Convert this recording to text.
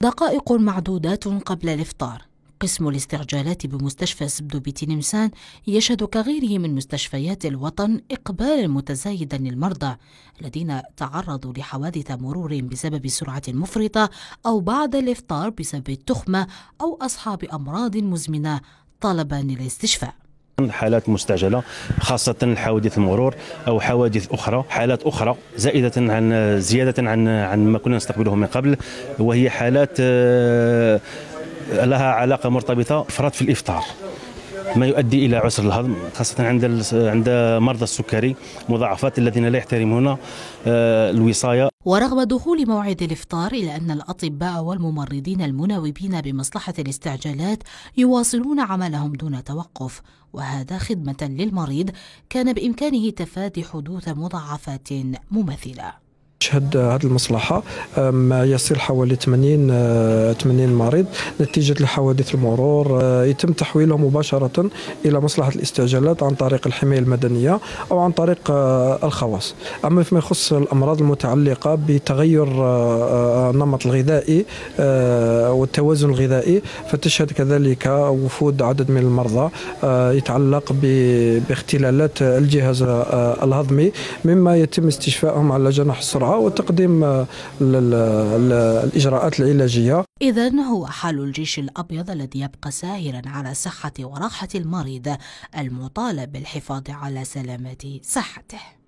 دقائق معدودات قبل الإفطار قسم الاستعجالات بمستشفى سبدو بتلمسان يشهد كغيره من مستشفيات الوطن إقبالا متزايدا للمرضى الذين تعرضوا لحوادث مرور بسبب سرعة مفرطة أو بعد الإفطار بسبب التخمة أو أصحاب أمراض مزمنة طلبا للاستشفاء حالات مستعجله خاصه حوادث المرور او حوادث اخرى حالات اخرى زائده عن زياده عن عن ما كنا نستقبله من قبل وهي حالات آه، لها علاقه مرتبطه فرط في الافطار ما يؤدي الى عسر الهضم خاصه عند عند مرضى السكري مضاعفات الذين لا يحترمون آه، الوصايه ورغم دخول موعد الإفطار إلا أن الأطباء والممرضين المناوبين بمصلحة الاستعجالات يواصلون عملهم دون توقف وهذا خدمة للمريض كان بإمكانه تفادي حدوث مضاعفات مماثلة باش هاد هاد المصلحه ما يصل حوالي 80 80 آه، مريض نتيجه لحوادث المرور آه، يتم تحويلهم مباشره الى مصلحه الاستعجالات عن طريق الحمايه المدنيه او عن طريق آه، الخواص اما فيما يخص الامراض المتعلقه بتغير النمط الغذائي والتوازن الغذائي فتشهد كذلك وفود عدد من المرضى يتعلق باختلالات الجهاز الهضمي مما يتم استشفائهم على جناح السرعه وتقديم آه، الإجراءات العلاجية إذا هو حال الجيش الأبيض الذي يبقى ساهرا على صحة وراحة المريض المطالب بالحفاظ على سلامة صحته